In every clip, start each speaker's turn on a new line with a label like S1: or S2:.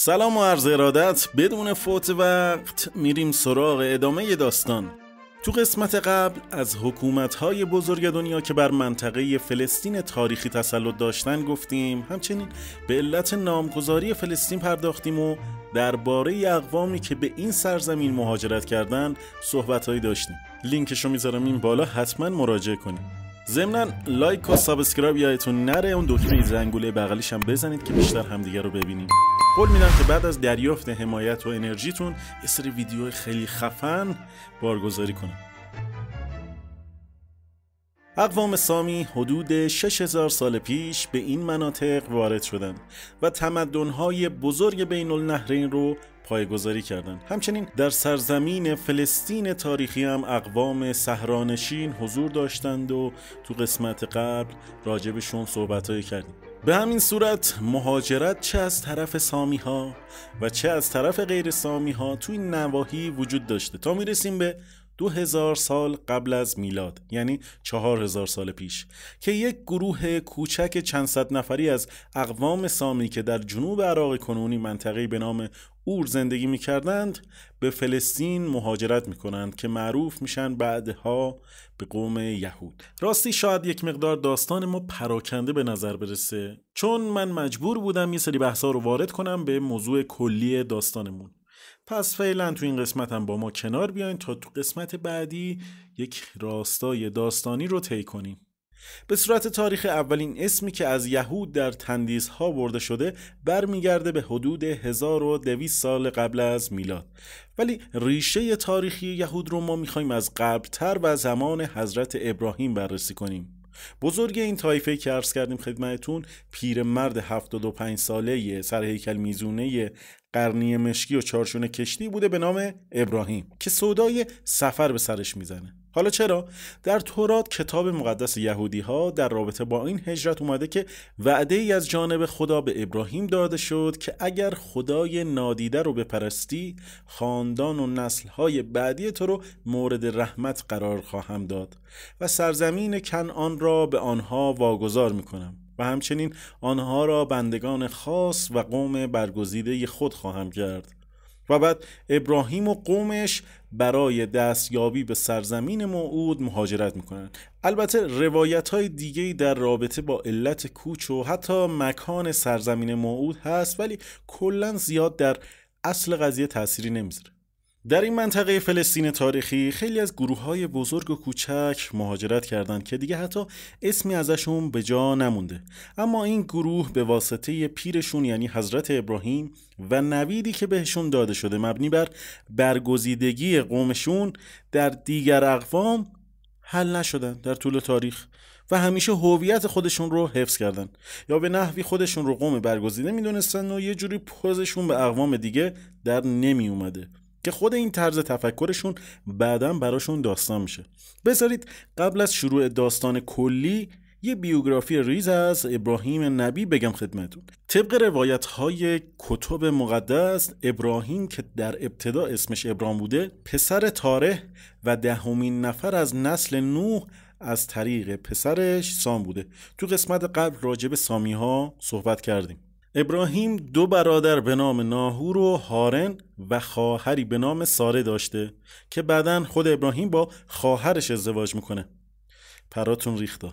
S1: سلام و عرض ارادت بدون فوت وقت میریم سراغ ادامه داستان تو قسمت قبل از حکومت های بزرگ دنیا که بر منطقه فلسطین تاریخی تسلط داشتن گفتیم همچنین به علت نامگذاری فلسطین پرداختیم و درباره اقوامی که به این سرزمین مهاجرت کردند صحبتهایی داشتیم لینکش رو میذارم این بالا حتما مراجعه کنیم ضمنا لایک و سابسکرایب یادتون نره اون دکمه زنگوله بغلیش هم بزنید که بیشتر همدیگه رو ببینیم قول میدم که بعد از دریافت حمایت و انرژیتون یه سری ویدیو خیلی خفن بارگذاری کنم اقوام سامی حدود 6000 سال پیش به این مناطق وارد شدن و تمدنهای بزرگ بین النهرین رو پایگذاری کردند. همچنین در سرزمین فلسطین تاریخی هم اقوام سهرانشین حضور داشتند و تو قسمت قبل راجبشون صحبتهایی کردیم. به همین صورت مهاجرت چه از طرف سامی ها و چه از طرف غیر سامی ها توی نواحی وجود داشته تا میرسیم به دو هزار سال قبل از میلاد یعنی چهار هزار سال پیش که یک گروه کوچک چندصد نفری از اقوام سامی که در جنوب عراق کنونی منطقه به نام اور زندگی میکردند به فلسطین مهاجرت می کنند که معروف میشن بعدها به قوم یهود راستی شاید یک مقدار داستان ما پراکنده به نظر برسه چون من مجبور بودم یه سری بحثا رو وارد کنم به موضوع کلی داستانمون پس فعلا تو این قسمت هم با ما کنار بیاین تا تو قسمت بعدی یک راستای داستانی رو طی کنیم به صورت تاریخ اولین اسمی که از یهود در تندیس ها برده شده برمیگرده به حدود 1200 سال قبل از میلاد ولی ریشه تاریخی یهود رو ما میخوایم از قبلتر و زمان حضرت ابراهیم بررسی کنیم بزرگ این تایفه که عرض کردیم خدمتون مرد 75 ساله سر هیکل میزونه قرنی مشکی و چارشون کشتی بوده به نام ابراهیم که سودای سفر به سرش میزنه حالا چرا در تورات کتاب مقدس یهودی ها در رابطه با این هجرت اومده که وعده ای از جانب خدا به ابراهیم داده شد که اگر خدای نادیده رو بپرستی خاندان و نسل های بعدی تو رو مورد رحمت قرار خواهم داد و سرزمین کنعان را به آنها واگذار میکنم و همچنین آنها را بندگان خاص و قوم برگزیده خود خواهم کرد و بعد ابراهیم و قومش برای دستیابی به سرزمین موعود مهاجرت میکنند. البته روایت های دیگه در رابطه با علت کوچ و حتی مکان سرزمین موعود هست ولی کلا زیاد در اصل قضیه تأثیری نمیذاره در این منطقه فلسطین تاریخی خیلی از گروه های بزرگ و کوچک مهاجرت کردند که دیگه حتی اسمی ازشون به جا نمونده اما این گروه به واسطه پیرشون یعنی حضرت ابراهیم و نویدی که بهشون داده شده مبنی بر برگزیدگی قومشون در دیگر اقوام حل نشدن در طول تاریخ و همیشه هویت خودشون رو حفظ کردن یا به نحوی خودشون رو قوم برگزیده میدونستن و یه جوری پوزشون به اقوام دیگه در نمی اومده که خود این طرز تفکرشون بعدا براشون داستان میشه بذارید قبل از شروع داستان کلی یه بیوگرافی ریز از ابراهیم نبی بگم خدمتون طبق روایت های کتب مقدس ابراهیم که در ابتدا اسمش ابرام بوده پسر تاره و دهمین نفر از نسل نوح از طریق پسرش سام بوده تو قسمت قبل راجب سامی ها صحبت کردیم ابراهیم دو برادر به نام ناهور و هارن و خواهری به نام ساره داشته که بعدا خود ابراهیم با خواهرش ازدواج میکنه پراتون ریختا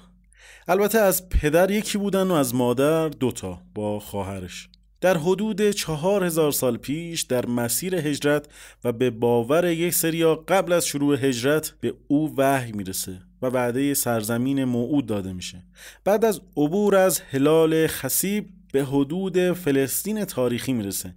S1: البته از پدر یکی بودن و از مادر دوتا با خواهرش در حدود چهار هزار سال پیش در مسیر هجرت و به باور یک سریا قبل از شروع هجرت به او وحی میرسه و وعده سرزمین موعود داده میشه بعد از عبور از هلال خسیب به حدود فلسطین تاریخی میرسه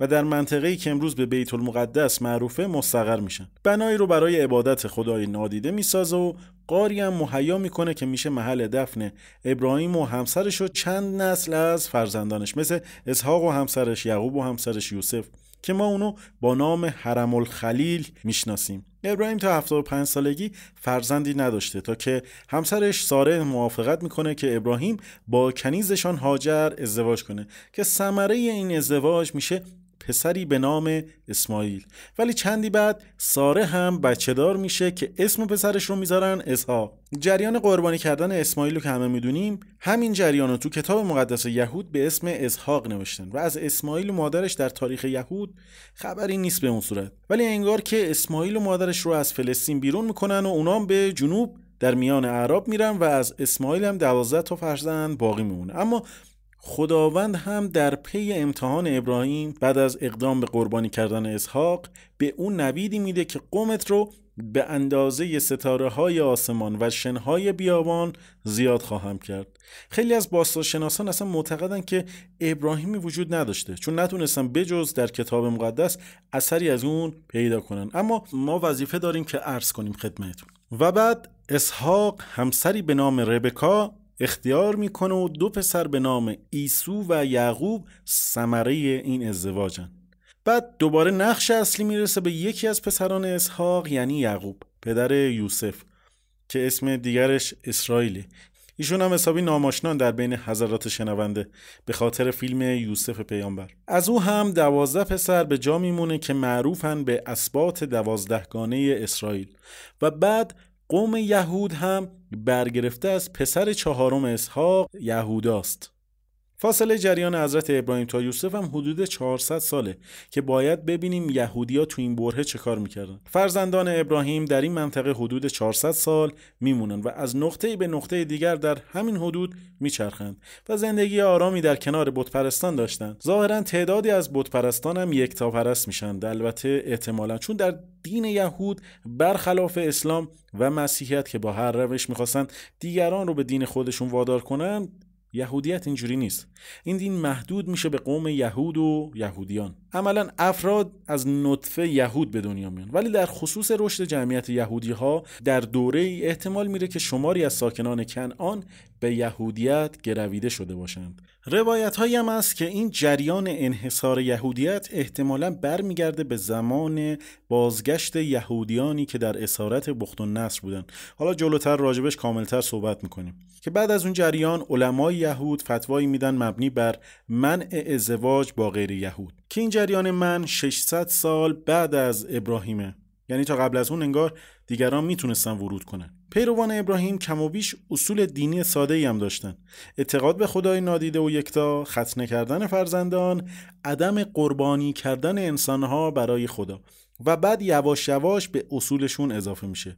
S1: و در منطقه‌ای که امروز به بیت المقدس معروفه مستقر میشن بنایی رو برای عبادت خدای نادیده میسازه و قاری هم مهیا میکنه که میشه محل دفن ابراهیم و همسرش و چند نسل از فرزندانش مثل اسحاق و همسرش یعقوب و همسرش یوسف که ما اونو با نام حرم الخلیل میشناسیم ابراهیم تا 75 سالگی فرزندی نداشته تا که همسرش ساره موافقت میکنه که ابراهیم با کنیزشان هاجر ازدواج کنه که ثمره این ازدواج میشه پسری به نام اسماعیل ولی چندی بعد ساره هم بچه دار میشه که اسم پسرش رو میذارن اسحاق جریان قربانی کردن اسماعیل رو که همه میدونیم همین جریان رو تو کتاب مقدس یهود به اسم اسحاق نوشتن و از اسماعیل و مادرش در تاریخ یهود خبری نیست به اون صورت ولی انگار که اسماعیل و مادرش رو از فلسطین بیرون میکنن و اونام به جنوب در میان اعراب میرن و از اسماعیل هم دوازده تا فرزند باقی میمونه اما خداوند هم در پی امتحان ابراهیم بعد از اقدام به قربانی کردن اسحاق به اون نویدی میده که قومت رو به اندازه ستاره های آسمان و شنهای بیابان زیاد خواهم کرد خیلی از باستاشناسان اصلا معتقدن که ابراهیمی وجود نداشته چون نتونستن بجز در کتاب مقدس اثری از اون پیدا کنن اما ما وظیفه داریم که عرض کنیم خدمتون و بعد اسحاق همسری به نام ربکا اختیار میکنه و دو پسر به نام ایسو و یعقوب سمره این ازدواجن بعد دوباره نقش اصلی میرسه به یکی از پسران اسحاق یعنی یعقوب پدر یوسف که اسم دیگرش اسرائیله ایشون هم حسابی ناماشنان در بین حضرات شنونده به خاطر فیلم یوسف پیامبر از او هم دوازده پسر به جا میمونه که معروفن به اسبات دوازدهگانه اسرائیل و بعد قوم یهود هم برگرفته از پسر چهارم اسحاق یهوداست فاصله جریان حضرت ابراهیم تا یوسف هم حدود 400 ساله که باید ببینیم یهودیا تو این بره چه کار میکردن فرزندان ابراهیم در این منطقه حدود 400 سال میمونن و از نقطه به نقطه دیگر در همین حدود میچرخند و زندگی آرامی در کنار بتپرستان داشتند ظاهرا تعدادی از بتپرستان هم پرست میشن البته احتمالا چون در دین یهود برخلاف اسلام و مسیحیت که با هر روش میخواستند دیگران رو به دین خودشون وادار کنند یهودیت اینجوری نیست این دین محدود میشه به قوم یهود و یهودیان عملا افراد از نطفه یهود به دنیا میان ولی در خصوص رشد جمعیت یهودی ها در دوره ای احتمال میره که شماری از ساکنان کنعان به یهودیت گرویده شده باشند روایت هایی هم است که این جریان انحصار یهودیت احتمالا برمیگرده به زمان بازگشت یهودیانی که در اسارت بخت و نصر بودن حالا جلوتر راجبش کاملتر صحبت میکنیم که بعد از اون جریان علمای یهود فتوایی میدن مبنی بر منع ازدواج با غیر یهود که این جریان من 600 سال بعد از ابراهیمه یعنی تا قبل از اون انگار دیگران میتونستن ورود کنن پیروان ابراهیم کم و بیش اصول دینی ساده ای هم داشتن اعتقاد به خدای نادیده و یکتا ختنه کردن فرزندان عدم قربانی کردن انسانها برای خدا و بعد یواش یواش به اصولشون اضافه میشه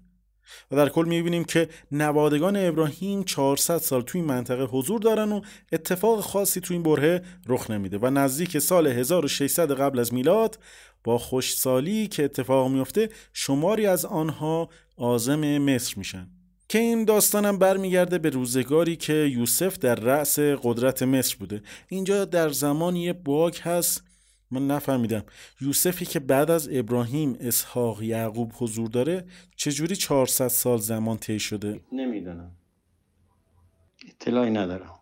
S1: و در کل میبینیم که نوادگان ابراهیم 400 سال توی منطقه حضور دارن و اتفاق خاصی توی این بره رخ نمیده و نزدیک سال 1600 قبل از میلاد با خوشسالی که اتفاق میفته شماری از آنها آزم مصر میشن که این داستانم برمیگرده به روزگاری که یوسف در رأس قدرت مصر بوده اینجا در زمانی یه هست من نفهمیدم یوسفی که بعد از ابراهیم اسحاق یعقوب حضور داره چجوری 400 سال زمان طی شده نمیدونم اطلاعی ندارم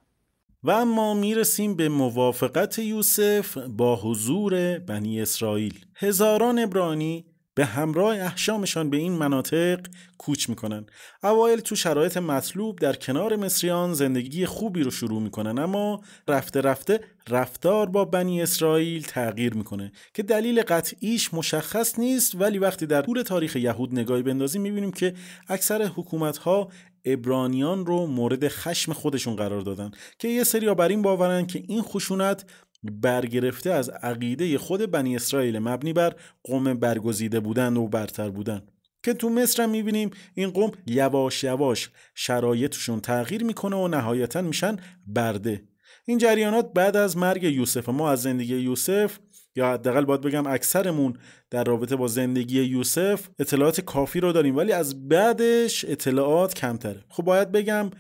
S1: و اما میرسیم به موافقت یوسف با حضور بنی اسرائیل هزاران ابرانی به همراه احشامشان به این مناطق کوچ میکنن اوایل تو شرایط مطلوب در کنار مصریان زندگی خوبی رو شروع میکنن اما رفته رفته رفتار با بنی اسرائیل تغییر میکنه که دلیل قطعیش مشخص نیست ولی وقتی در طول تاریخ یهود نگاهی بندازیم میبینیم که اکثر حکومت ها ابرانیان رو مورد خشم خودشون قرار دادن که یه سری بر این باورن که این خشونت برگرفته از عقیده خود بنی اسرائیل مبنی بر قوم برگزیده بودن و برتر بودن که تو مصر هم میبینیم این قوم یواش یواش شرایطشون تغییر میکنه و نهایتا میشن برده این جریانات بعد از مرگ یوسف ما از زندگی یوسف یا حداقل باید بگم اکثرمون در رابطه با زندگی یوسف اطلاعات کافی رو داریم ولی از بعدش اطلاعات کمتره خب باید بگم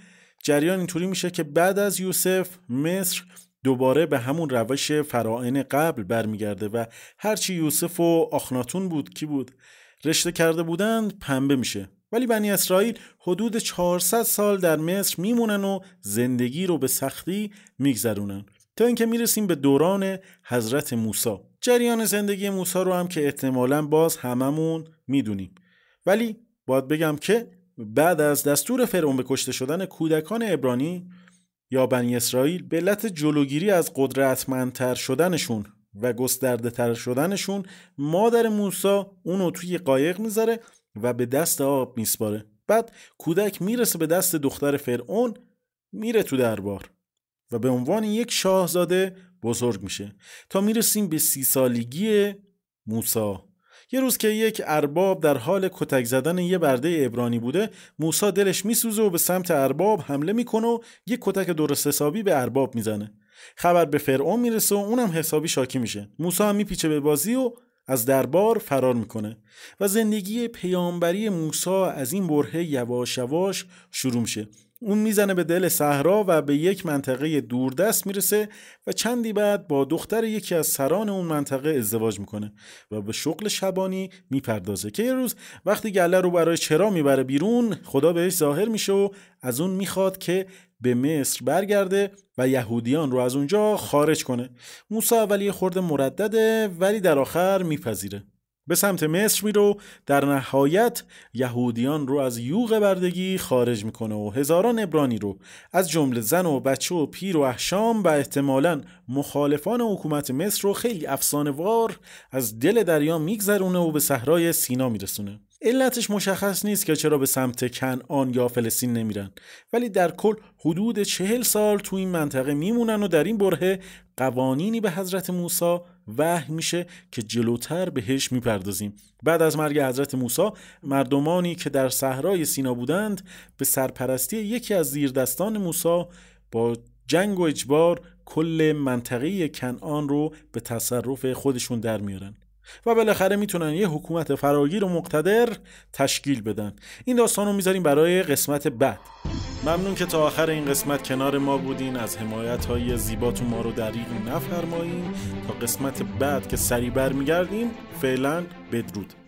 S1: جریان اینطوری میشه که بعد از یوسف مصر دوباره به همون روش فرائن قبل برمیگرده و هرچی یوسف و آخناتون بود کی بود رشته کرده بودند پنبه میشه ولی بنی اسرائیل حدود 400 سال در مصر میمونن و زندگی رو به سختی میگذرونن تا اینکه میرسیم به دوران حضرت موسی جریان زندگی موسی رو هم که احتمالا باز هممون میدونیم ولی باید بگم که بعد از دستور فرعون به کشته شدن کودکان ابرانی یا بنی اسرائیل به علت جلوگیری از قدرتمندتر شدنشون و گستردهتر شدنشون مادر موسا اونو توی قایق میذاره و به دست آب میسپاره بعد کودک میرسه به دست دختر فرعون میره تو دربار و به عنوان یک شاهزاده بزرگ میشه تا میرسیم به سی سالگی موسی یه روز که یک ارباب در حال کتک زدن یه برده ابرانی بوده موسا دلش میسوزه و به سمت ارباب حمله میکنه و یه کتک درست حسابی به ارباب میزنه خبر به فرعون میرسه و اونم حسابی شاکی میشه موسا هم میپیچه به بازی و از دربار فرار میکنه و زندگی پیامبری موسا از این بره یواش یواش شروع میشه اون میزنه به دل صحرا و به یک منطقه دوردست میرسه و چندی بعد با دختر یکی از سران اون منطقه ازدواج میکنه و به شغل شبانی میپردازه که یه روز وقتی گله رو برای چرا میبره بیرون خدا بهش ظاهر میشه و از اون میخواد که به مصر برگرده و یهودیان رو از اونجا خارج کنه موسی اولی خورده مردده ولی در آخر میپذیره به سمت مصر میره و در نهایت یهودیان رو از یوغ بردگی خارج میکنه و هزاران ابرانی رو از جمله زن و بچه و پیر و احشام و احتمالا مخالفان حکومت مصر رو خیلی افسانهوار از دل دریا میگذرونه و به صحرای سینا میرسونه علتش مشخص نیست که چرا به سمت کنعان یا فلسطین نمیرن ولی در کل حدود چهل سال تو این منطقه میمونن و در این بره قوانینی به حضرت موسی وحی میشه که جلوتر بهش میپردازیم بعد از مرگ حضرت موسی مردمانی که در صحرای سینا بودند به سرپرستی یکی از زیردستان موسی با جنگ و اجبار کل منطقه کنعان رو به تصرف خودشون در میارن و بالاخره میتونن یه حکومت فراگیر و مقتدر تشکیل بدن این داستان رو میذاریم برای قسمت بعد ممنون که تا آخر این قسمت کنار ما بودین از حمایت های زیباتون ما رو دریغ نفرمایین تا قسمت بعد که سری برمیگردیم فعلا بدرود